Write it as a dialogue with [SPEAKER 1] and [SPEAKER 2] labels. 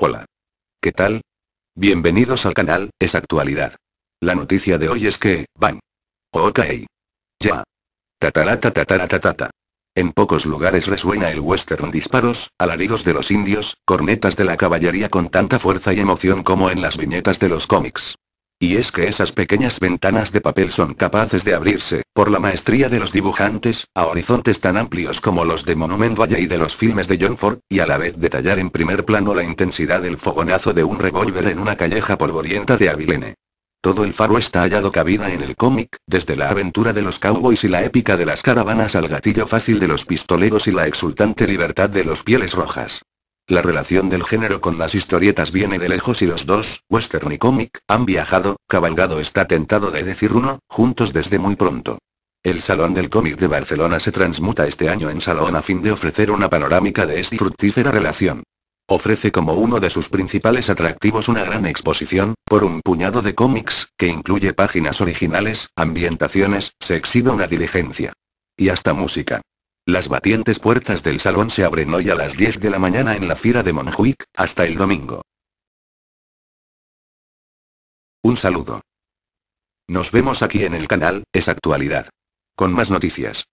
[SPEAKER 1] Hola. ¿Qué tal? Bienvenidos al canal, es actualidad. La noticia de hoy es que, van. Ok. Ya. Tatarata tatarata tata. En pocos lugares resuena el western disparos, alaridos de los indios, cornetas de la caballería con tanta fuerza y emoción como en las viñetas de los cómics. Y es que esas pequeñas ventanas de papel son capaces de abrirse, por la maestría de los dibujantes, a horizontes tan amplios como los de Monument Valley y de los filmes de John Ford, y a la vez detallar en primer plano la intensidad del fogonazo de un revólver en una calleja polvorienta de Avilene. Todo el faro está hallado cabida en el cómic, desde la aventura de los cowboys y la épica de las caravanas al gatillo fácil de los pistoleros y la exultante libertad de los pieles rojas. La relación del género con las historietas viene de lejos y los dos, western y cómic, han viajado, cabalgado está tentado de decir uno, juntos desde muy pronto. El Salón del Cómic de Barcelona se transmuta este año en salón a fin de ofrecer una panorámica de esta fructífera relación. Ofrece como uno de sus principales atractivos una gran exposición, por un puñado de cómics, que incluye páginas originales, ambientaciones, se exhibe una diligencia. Y hasta música. Las batientes puertas del salón se abren hoy a las 10 de la mañana en la Fiera de Monjuic, hasta el domingo. Un saludo. Nos vemos aquí en el canal, es actualidad. Con más noticias.